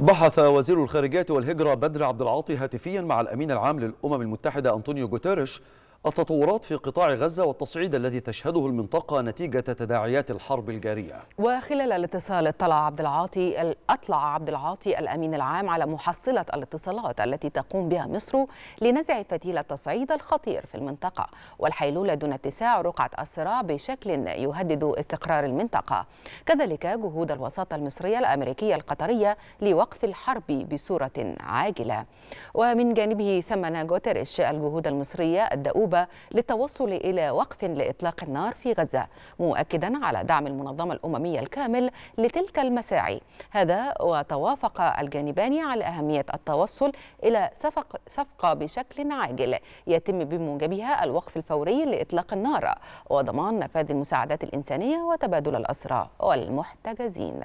بحث وزير الخارجية والهجرة بدر عبد العاطي هاتفيا مع الأمين العام للأمم المتحدة أنطونيو جوتيريش التطورات في قطاع غزة والتصعيد الذي تشهده المنطقة نتيجة تداعيات الحرب الجارية وخلال الاتصال اطلع عبد العاطي أطلع عبد العاطي الأمين العام على محصلة الاتصالات التي تقوم بها مصر لنزع فتيل التصعيد الخطير في المنطقة والحيلولة دون اتساع رقعة الصراع بشكل يهدد استقرار المنطقة كذلك جهود الوساطة المصرية الأمريكية القطرية لوقف الحرب بصورة عاجلة ومن جانبه ثمن جوتريش الجهود المصرية الدؤوب كوبا للتوصل إلى وقف لإطلاق النار في غزة مؤكدا على دعم المنظمة الأممية الكامل لتلك المساعي هذا وتوافق الجانبان على أهمية التوصل إلى صفق صفقة بشكل عاجل يتم بموجبها الوقف الفوري لإطلاق النار وضمان نفاذ المساعدات الإنسانية وتبادل الأسرى والمحتجزين